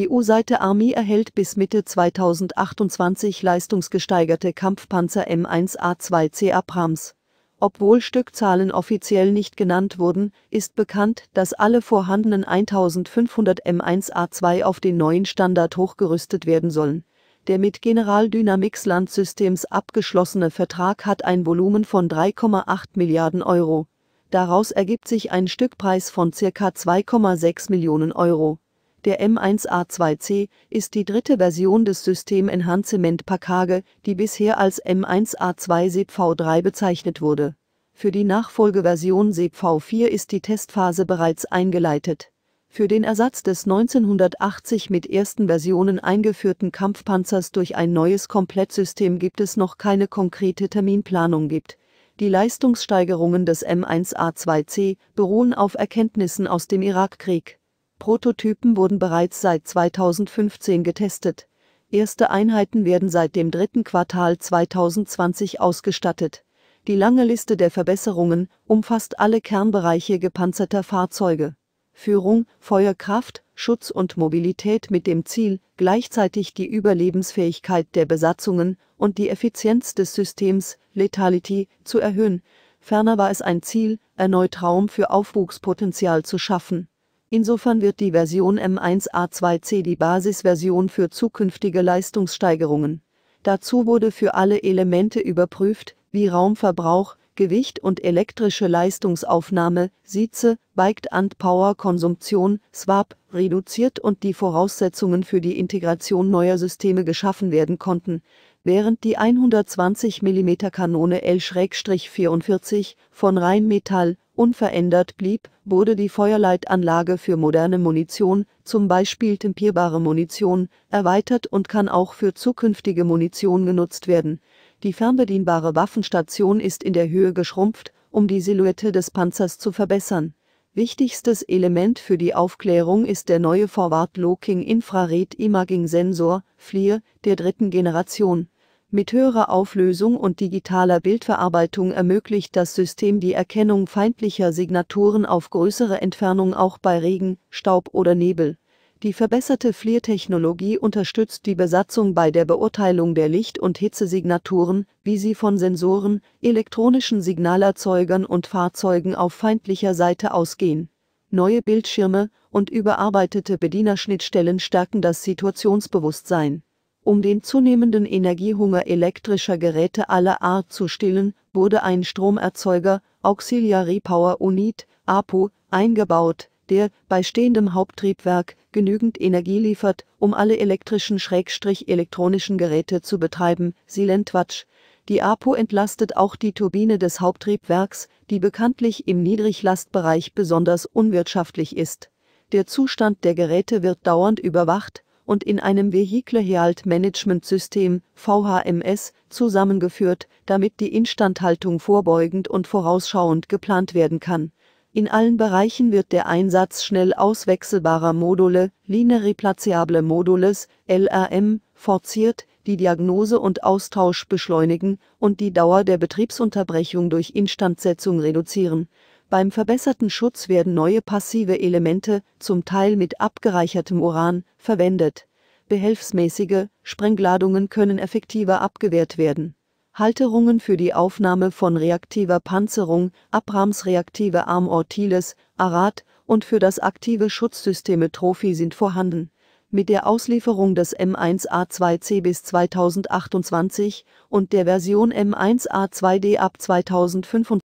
Die U-Seite Armee erhält bis Mitte 2028 leistungsgesteigerte Kampfpanzer M1A2C Abrams. Obwohl Stückzahlen offiziell nicht genannt wurden, ist bekannt, dass alle vorhandenen 1500 M1A2 auf den neuen Standard hochgerüstet werden sollen. Der mit General Dynamics Landsystems abgeschlossene Vertrag hat ein Volumen von 3,8 Milliarden Euro. Daraus ergibt sich ein Stückpreis von ca. 2,6 Millionen Euro der M1A2C ist die dritte Version des System Enhancement Pakage, die bisher als M1A2 SEP 3 bezeichnet wurde. Für die Nachfolgeversion SEP 4 ist die Testphase bereits eingeleitet. Für den Ersatz des 1980 mit ersten Versionen eingeführten Kampfpanzers durch ein neues Komplettsystem gibt es noch keine konkrete Terminplanung gibt. Die Leistungssteigerungen des M1A2C beruhen auf Erkenntnissen aus dem Irakkrieg. Prototypen wurden bereits seit 2015 getestet. Erste Einheiten werden seit dem dritten Quartal 2020 ausgestattet. Die lange Liste der Verbesserungen umfasst alle Kernbereiche gepanzerter Fahrzeuge. Führung, Feuerkraft, Schutz und Mobilität mit dem Ziel, gleichzeitig die Überlebensfähigkeit der Besatzungen und die Effizienz des Systems, Lethality, zu erhöhen. Ferner war es ein Ziel, erneut Raum für Aufwuchspotenzial zu schaffen. Insofern wird die Version M1A2C die Basisversion für zukünftige Leistungssteigerungen. Dazu wurde für alle Elemente überprüft, wie Raumverbrauch, Gewicht und elektrische Leistungsaufnahme, Sitze, Biked and Power Konsumption, SWAP, reduziert und die Voraussetzungen für die Integration neuer Systeme geschaffen werden konnten, während die 120 mm Kanone L-44 von Rheinmetall unverändert blieb, wurde die Feuerleitanlage für moderne Munition, zum Beispiel tempierbare Munition, erweitert und kann auch für zukünftige Munition genutzt werden. Die fernbedienbare Waffenstation ist in der Höhe geschrumpft, um die Silhouette des Panzers zu verbessern. Wichtigstes Element für die Aufklärung ist der neue forward locking Infrared Imaging Sensor FLIR der dritten Generation mit höherer Auflösung und digitaler Bildverarbeitung ermöglicht das System die Erkennung feindlicher Signaturen auf größere Entfernung auch bei Regen, Staub oder Nebel. Die verbesserte FLIR-Technologie unterstützt die Besatzung bei der Beurteilung der Licht- und Hitzesignaturen, wie sie von Sensoren, elektronischen Signalerzeugern und Fahrzeugen auf feindlicher Seite ausgehen. Neue Bildschirme und überarbeitete Bedienerschnittstellen stärken das Situationsbewusstsein. Um den zunehmenden Energiehunger elektrischer Geräte aller Art zu stillen, wurde ein Stromerzeuger, Auxiliary Power Unit, APO, eingebaut, der bei stehendem Haupttriebwerk genügend Energie liefert, um alle elektrischen Schrägstrich elektronischen Geräte zu betreiben, Silentwatch. Die APO entlastet auch die Turbine des Haupttriebwerks, die bekanntlich im Niedriglastbereich besonders unwirtschaftlich ist. Der Zustand der Geräte wird dauernd überwacht, und in einem Vehicle Health Management System VHMS zusammengeführt, damit die Instandhaltung vorbeugend und vorausschauend geplant werden kann. In allen Bereichen wird der Einsatz schnell auswechselbarer Module, Line Replaceable Modules, LRM, forciert, die Diagnose und Austausch beschleunigen und die Dauer der Betriebsunterbrechung durch Instandsetzung reduzieren beim verbesserten Schutz werden neue passive Elemente, zum Teil mit abgereichertem Uran, verwendet. Behelfsmäßige Sprengladungen können effektiver abgewehrt werden. Halterungen für die Aufnahme von reaktiver Panzerung, Abrams reaktive Armortiles, Arad und für das aktive Schutzsysteme Trophy sind vorhanden. Mit der Auslieferung des M1A2C bis 2028 und der Version M1A2D ab 2025